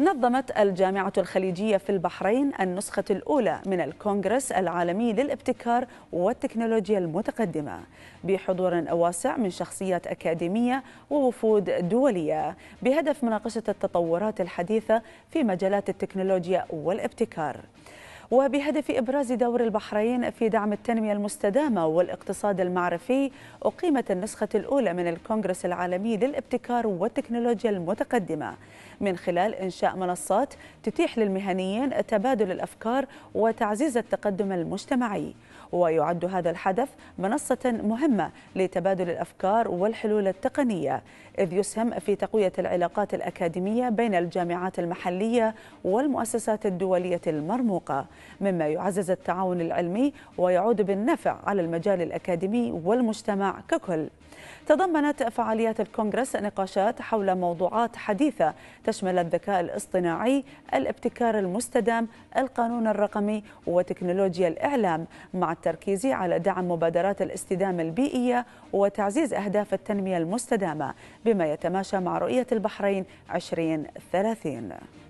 نظمت الجامعة الخليجية في البحرين النسخة الأولى من الكونغرس العالمي للابتكار والتكنولوجيا المتقدمة بحضور واسع من شخصيات أكاديمية ووفود دولية بهدف مناقشة التطورات الحديثة في مجالات التكنولوجيا والابتكار وبهدف إبراز دور البحرين في دعم التنمية المستدامة والاقتصاد المعرفي أقيمت النسخة الأولى من الكونغرس العالمي للابتكار والتكنولوجيا المتقدمة من خلال إنشاء منصات تتيح للمهنيين تبادل الأفكار وتعزيز التقدم المجتمعي ويعد هذا الحدث منصة مهمة لتبادل الأفكار والحلول التقنية إذ يسهم في تقوية العلاقات الأكاديمية بين الجامعات المحلية والمؤسسات الدولية المرموقة مما يعزز التعاون العلمي ويعود بالنفع على المجال الأكاديمي والمجتمع ككل تضمنت فعاليات الكونغرس نقاشات حول موضوعات حديثة تشمل الذكاء الاصطناعي الابتكار المستدام القانون الرقمي وتكنولوجيا الإعلام مع التركيز على دعم مبادرات الاستدامة البيئية وتعزيز أهداف التنمية المستدامة بما يتماشى مع رؤية البحرين 2030